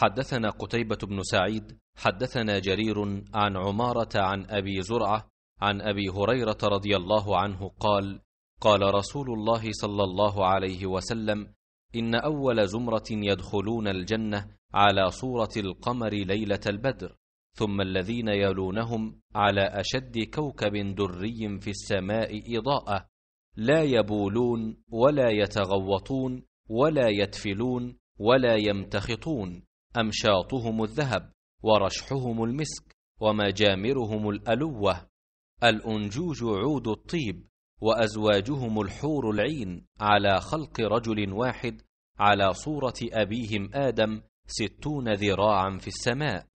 حدثنا قتيبة بن سعيد حدثنا جرير عن عمارة عن أبي زرعة عن أبي هريرة رضي الله عنه قال قال رسول الله صلى الله عليه وسلم إن أول زمرة يدخلون الجنة على صورة القمر ليلة البدر ثم الذين يلونهم على أشد كوكب دري في السماء إضاءة لا يبولون ولا يتغوطون ولا يتفلون ولا يمتخطون أمشاطهم الذهب ورشحهم المسك ومجامرهم الألوة الأنجوج عود الطيب وأزواجهم الحور العين على خلق رجل واحد على صورة أبيهم آدم ستون ذراعا في السماء